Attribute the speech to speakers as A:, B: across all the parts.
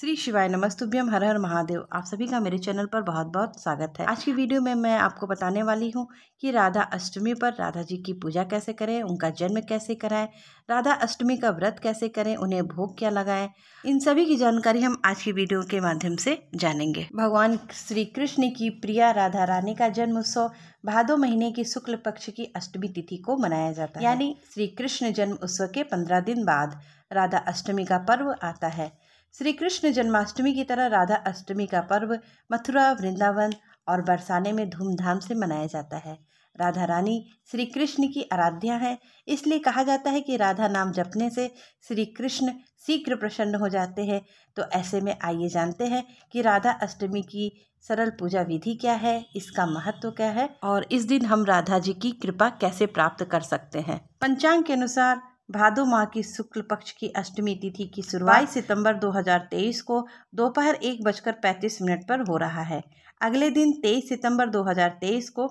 A: श्री शिवाय नमस्तुभ्यम हर हर महादेव आप सभी का मेरे चैनल पर बहुत बहुत स्वागत है आज की वीडियो में मैं आपको बताने वाली हूँ कि राधा अष्टमी पर राधा जी की पूजा कैसे करें उनका जन्म कैसे कराएं राधा अष्टमी का व्रत कैसे करें उन्हें भोग क्या लगाएं इन सभी की जानकारी हम आज की वीडियो के माध्यम से जानेंगे भगवान श्री कृष्ण की प्रिया राधा रानी का जन्म उत्सव भादो महीने की शुक्ल पक्ष की अष्टमी तिथि को मनाया जाता है यानी श्री कृष्ण जन्म उत्सव के पंद्रह दिन बाद राधा अष्टमी का पर्व आता है श्री कृष्ण जन्माष्टमी की तरह राधा अष्टमी का पर्व मथुरा वृंदावन और बरसाने में धूमधाम से मनाया जाता है राधा रानी श्री कृष्ण की आराध्या है इसलिए कहा जाता है कि राधा नाम जपने से श्री कृष्ण शीघ्र प्रसन्न हो जाते हैं तो ऐसे में आइए जानते हैं कि राधा अष्टमी की सरल पूजा विधि क्या है इसका महत्व क्या है और इस दिन हम राधा जी की कृपा कैसे प्राप्त कर सकते हैं पंचांग के अनुसार भादो माह की शुक्ल पक्ष की अष्टमी तिथि की शुरुआत सितंबर 2023 को दोपहर एक बजकर पैंतीस मिनट पर हो रहा है अगले दिन तेईस सितंबर 2023 को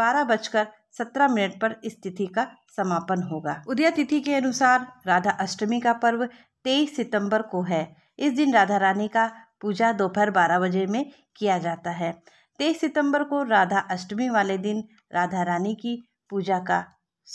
A: बारह बजकर सत्रह मिनट पर इस तिथि का समापन होगा उदय तिथि के अनुसार राधा अष्टमी का पर्व तेईस सितंबर को है इस दिन राधा रानी का पूजा दोपहर बारह बजे में किया जाता है तेईस सितंबर को राधा अष्टमी वाले दिन राधा रानी की पूजा का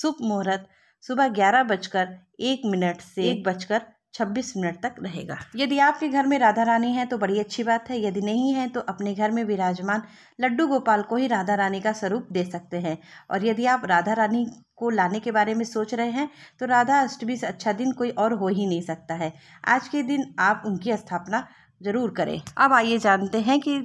A: शुभ मुहूर्त सुबह ग्यारह बजकर एक मिनट से एक बजकर छब्बीस मिनट तक रहेगा यदि आपके घर में राधा रानी है तो बड़ी अच्छी बात है यदि नहीं है तो अपने घर में विराजमान लड्डू गोपाल को ही राधा रानी का स्वरूप दे सकते हैं और यदि आप राधा रानी को लाने के बारे में सोच रहे हैं तो राधा अष्टमी से अच्छा दिन कोई और हो ही नहीं सकता है आज के दिन आप उनकी स्थापना जरूर करें अब आइए जानते हैं कि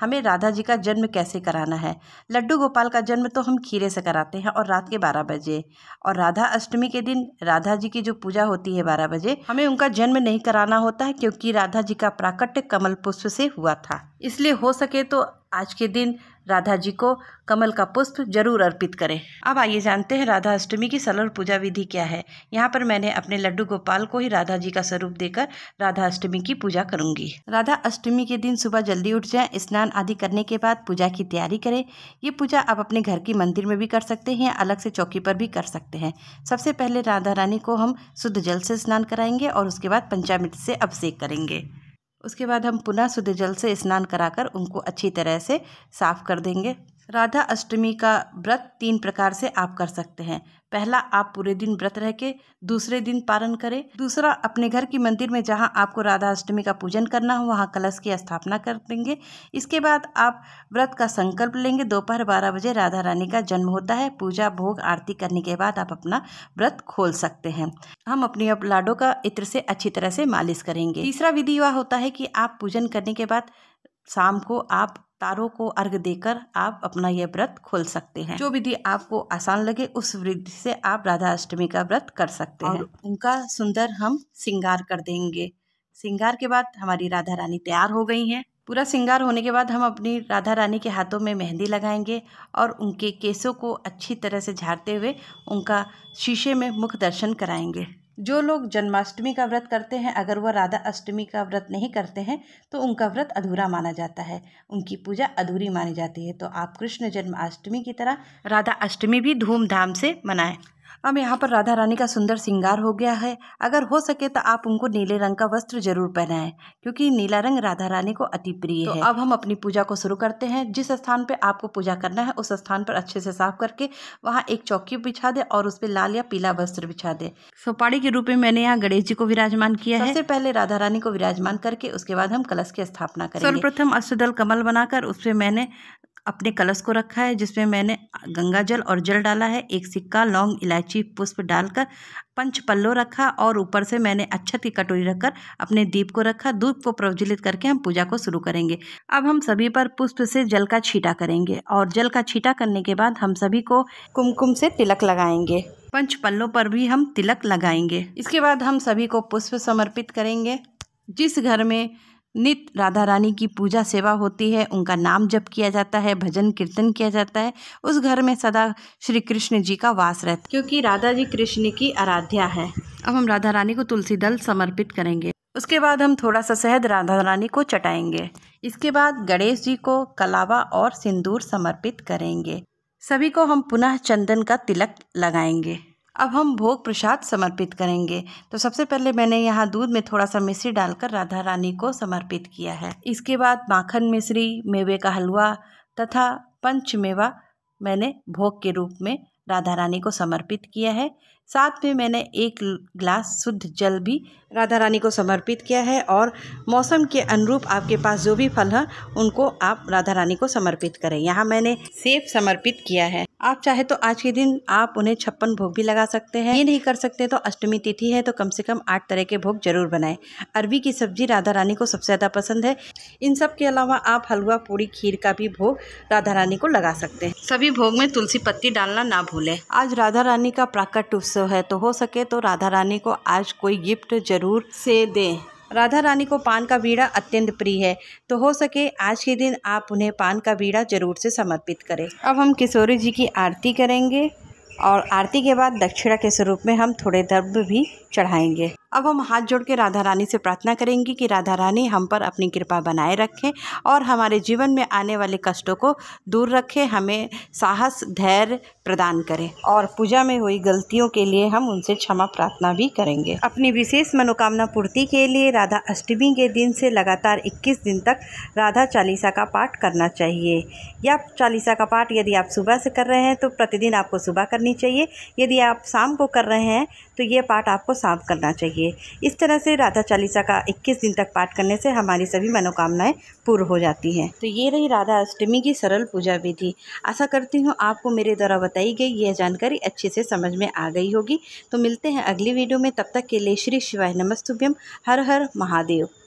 A: हमें राधा जी का जन्म कैसे कराना है लड्डू गोपाल का जन्म तो हम खीरे से कराते हैं और रात के बारह बजे और राधा अष्टमी के दिन राधा जी की जो पूजा होती है बारह बजे हमें उनका जन्म नहीं कराना होता है क्योंकि राधा जी का प्राकट्य कमल पुष्प से हुआ था इसलिए हो सके तो आज के दिन राधा जी को कमल का पुष्प जरूर अर्पित करें अब आइए जानते हैं राधा अष्टमी की सरल पूजा विधि क्या है यहाँ पर मैंने अपने लड्डू गोपाल को ही राधा जी का स्वरूप देकर राधा अष्टमी की पूजा करूंगी राधा अष्टमी के दिन सुबह जल्दी उठ जाएं स्नान आदि करने के बाद पूजा की तैयारी करें ये पूजा आप अपने घर की मंदिर में भी कर सकते हैं अलग से चौकी पर भी कर सकते हैं सबसे पहले राधा रानी को हम शुद्ध जल से स्नान कराएंगे और उसके बाद पंचामृत से अभिषेक करेंगे उसके बाद हम पुनः शुद्ध जल से स्नान कराकर उनको अच्छी तरह से साफ़ कर देंगे राधा अष्टमी का व्रत तीन प्रकार से आप कर सकते हैं पहला आप पूरे दिन व्रत रह के दूसरे दिन पारण करें दूसरा अपने घर के मंदिर में जहां आपको राधा अष्टमी का पूजन करना हो वहां कलश की स्थापना कर देंगे इसके बाद आप व्रत का संकल्प लेंगे दोपहर बारह बजे राधा रानी का जन्म होता है पूजा भोग आरती करने के बाद आप अपना व्रत खोल सकते हैं हम अपने अब लाडो का इत्र से अच्छी तरह से मालिश करेंगे तीसरा विधि यह होता है कि आप पूजन करने के बाद शाम को आप तारों को अर्घ देकर आप अपना यह व्रत खोल सकते हैं जो विधि आपको आसान लगे उस विधि से आप राधा अष्टमी का व्रत कर सकते हैं उनका सुंदर हम श्रृंगार कर देंगे श्रृंगार के बाद हमारी राधा रानी तैयार हो गई हैं पूरा श्रृंगार होने के बाद हम अपनी राधा रानी के हाथों में मेहंदी लगाएंगे और उनके केसों को अच्छी तरह से झाड़ते हुए उनका शीशे में मुख दर्शन कराएंगे जो लोग जन्माष्टमी का व्रत करते हैं अगर वह राधा अष्टमी का व्रत नहीं करते हैं तो उनका व्रत अधूरा माना जाता है उनकी पूजा अधूरी मानी जाती है तो आप कृष्ण जन्माष्टमी की तरह राधा अष्टमी भी धूमधाम से मनाएं अब यहाँ पर राधा रानी का सुंदर श्रृंगार हो गया है अगर हो सके तो आप उनको नीले रंग का वस्त्र जरूर पहनाएं क्योंकि नीला रंग राधा रानी को अति प्रिय तो है अब हम अपनी पूजा को शुरू करते हैं जिस स्थान पर आपको पूजा करना है उस स्थान पर अच्छे से साफ करके वहाँ एक चौकी बिछा दे और उस पर लाल या पीला वस्त्र बिछा दे सोपाड़ी के रूप में मैंने यहाँ गणेश जी को विराजमान किया है सबसे पहले राधा रानी को विराजमान करके उसके बाद हम कलश की स्थापना करें सर्वप्रथम अष्टदल कमल बनाकर उसमें मैंने अपने कलश को रखा है जिसमें मैंने गंगा जल और जल डाला है एक सिक्का लौंग इलायची पुष्प डालकर पंच पल्लो रखा और ऊपर से मैंने अच्छत की कटोरी रखकर अपने दीप को रखा धूप को प्रज्वलित करके हम पूजा को शुरू करेंगे अब हम सभी पर पुष्प से जल का छीटा करेंगे और जल का छीटा करने के बाद हम सभी को कुमकुम से तिलक लगाएंगे पंच पल्लों पर भी हम तिलक लगाएंगे इसके बाद हम सभी को पुष्प समर्पित करेंगे जिस घर में नित राधा रानी की पूजा सेवा होती है उनका नाम जप किया जाता है भजन कीर्तन किया जाता है उस घर में सदा श्री कृष्ण जी का वास रहता है क्योंकि राधा जी कृष्ण की आराध्या है अब हम राधा रानी को तुलसी दल समर्पित करेंगे उसके बाद हम थोड़ा सा शहद राधा रानी को चटाएंगे इसके बाद गणेश जी को कलावा और सिंदूर समर्पित करेंगे सभी को हम पुनः चंदन का तिलक लगाएंगे अब हम भोग प्रसाद समर्पित करेंगे तो सबसे पहले मैंने यहाँ दूध में थोड़ा सा मिश्री डालकर राधा रानी को समर्पित किया है इसके बाद माखन मिश्री मेवे का हलवा तथा पंचमेवा मैंने भोग के रूप में राधा रानी को समर्पित किया है साथ में मैंने एक ग्लास शुद्ध जल भी राधा रानी को समर्पित किया है और मौसम के अनुरूप आपके पास जो भी फल हैं उनको आप राधा रानी को समर्पित करें यहाँ मैंने सेब समर्पित किया है आप चाहे तो आज के दिन आप उन्हें छप्पन भोग भी लगा सकते हैं ये नहीं कर सकते तो अष्टमी तिथि है तो कम से कम आठ तरह के भोग जरूर बनाएं अरबी की सब्जी राधा रानी को सबसे ज़्यादा पसंद है इन सब के अलावा आप हलवा पूरी खीर का भी भोग राधा रानी को लगा सकते हैं सभी भोग में तुलसी पत्ती डालना ना भूलें आज राधा रानी का प्राकट उत्सव है तो हो सके तो राधा रानी को आज कोई गिफ्ट जरूर से दें राधा रानी को पान का बीड़ा अत्यंत प्रिय है तो हो सके आज के दिन आप उन्हें पान का बीड़ा जरूर से समर्पित करें अब हम किशोरी जी की आरती करेंगे और आरती के बाद दक्षिणा के स्वरूप में हम थोड़े द्रव्य भी चढ़ाएंगे अब हम हाथ जोड़ के राधा रानी से प्रार्थना करेंगे कि राधा रानी हम पर अपनी कृपा बनाए रखें और हमारे जीवन में आने वाले कष्टों को दूर रखें हमें साहस धैर्य प्रदान करें और पूजा में हुई गलतियों के लिए हम उनसे क्षमा प्रार्थना भी करेंगे अपनी विशेष मनोकामना पूर्ति के लिए राधा अष्टमी के दिन से लगातार इक्कीस दिन तक राधा चालीसा का पाठ करना चाहिए या चालीसा का पाठ यदि आप सुबह से कर रहे हैं तो प्रतिदिन आपको सुबह करनी चाहिए यदि आप शाम को कर रहे हैं तो ये पाठ आपको शाम करना चाहिए चाहिए इस तरह से राधा चालीसा का 21 दिन तक पाठ करने से हमारी सभी मनोकामनाएं पूर्ण हो जाती हैं तो ये रही राधा अष्टमी की सरल पूजा विधि आशा करती हूँ आपको मेरे द्वारा बताई गई यह जानकारी अच्छे से समझ में आ गई होगी तो मिलते हैं अगली वीडियो में तब तक के लिए श्री शिवाय नमस्तुभ्यम हर हर महादेव